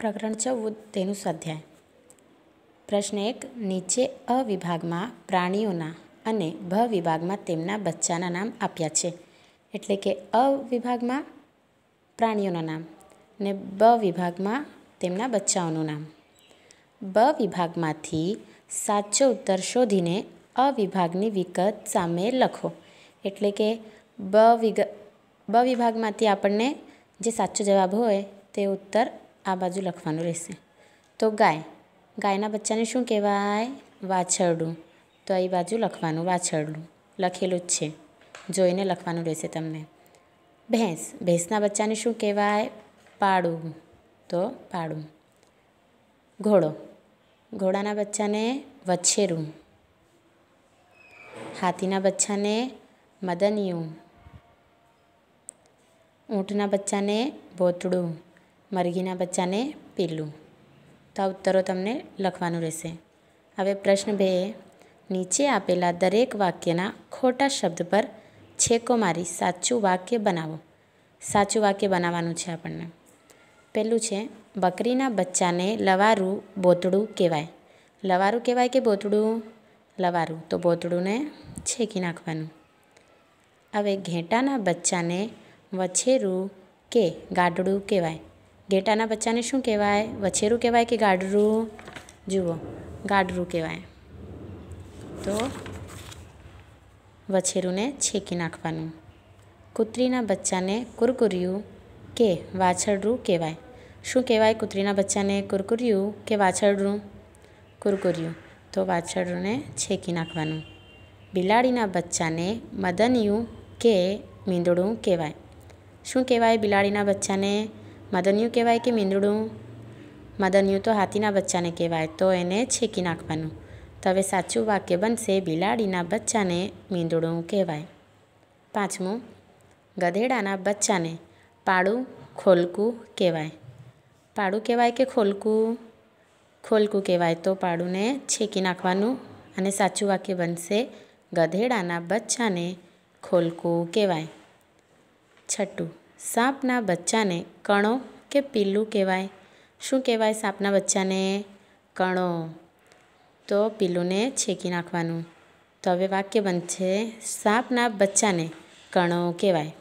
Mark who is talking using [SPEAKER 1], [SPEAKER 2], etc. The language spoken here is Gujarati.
[SPEAKER 1] પ્રકરણ ચૌદ તેનું સ્વાધ્યાય પ્રશ્ન એક નીચે અ વિભાગમાં પ્રાણીઓના અને ભ વિભાગમાં તેમના બચ્ચાના નામ આપ્યા છે એટલે કે અ વિભાગમાં પ્રાણીઓના નામ ને બ વિભાગમાં તેમના બચ્ચાઓનું નામ બ વિભાગમાંથી સાચો ઉત્તર શોધીને અ વિભાગની વિગત સામે લખો એટલે કે બ વિગ બ વિભાગમાંથી આપણને જે સાચો જવાબ હોય તે ઉત્તર આ બાજુ લખવાનું રહેશે તો ગાય ગાયના બચ્ચાને શું કહેવાય વાછરડું તો એ બાજુ લખવાનું વાછરડું લખેલું જ છે જોઈને લખવાનું રહેશે તમને ભેંસ ભેંસના બચ્ચાને શું કહેવાય પાડું તો પાડું ઘોડો ઘોડાના બચ્ચાને વછેરું હાથીના બચ્ચાને મદનિયું ઊંટના બચ્ચાને બોતડું મરઘીના બચ્ચાને પીલું તો આ ઉત્તરો તમને લખવાનું રહેશે હવે પ્રશ્ન બે નીચે આપેલા દરેક વાક્યના ખોટા શબ્દ પર છેકો મારી સાચું વાક્ય બનાવો સાચું વાક્ય બનાવવાનું છે આપણને પહેલું છે બકરીના બચ્ચાને લવારું બોતડું કહેવાય લવારું કહેવાય કે બોતડું લવારું તો બોતડુંને છેકી નાખવાનું હવે ઘેંટાના બચ્ચાને વછેરું કે ગાઢડું કહેવાય ઘેટાના બચ્ચાને શું કહેવાય વછેરું કહેવાય કે ગાઢરું જુઓ ગાઢરું કહેવાય તો વછેરુંને છેકી નાખવાનું કૂતરીના બચ્ચાને કુરકુર્યું કે વાછરડું કહેવાય શું કહેવાય કૂતરીના બચ્ચાને કુરકુર્યું કે વાછરડું કુરકુર્યું તો વાછરડુંને છેકી નાખવાનું બિલાડીના બચ્ચાને મદનિયું કે મીંદડું કહેવાય શું કહેવાય બિલાડીના બચ્ચાને મદન્યું કહેવાય કે મીંદડું મદન્યું તો હાથીના બચ્ચાને કહેવાય તો એને છેકી નાખવાનું તો હવે સાચું વાક્ય બનશે બિલાડીના બચ્ચાને મીંદડું કહેવાય પાંચમું ગધેડાના બચ્ચાને પાડું ખોલકું કહેવાય પાડું કહેવાય કે ખોલકું ખોલકું કહેવાય તો પાડુંને છેકી નાખવાનું અને સાચું વાક્ય બનશે ગધેડાના બચ્ચાને ખોલકું કહેવાય છઠ્ઠું સાપના બચ્ચાને કણો કે પીલું કહેવાય શું કહેવાય સાપના બચ્ચાને કણો તો પીલુંને છેકી નાખવાનું તો હવે વાક્ય બનશે સાપના બચ્ચાને કણો કહેવાય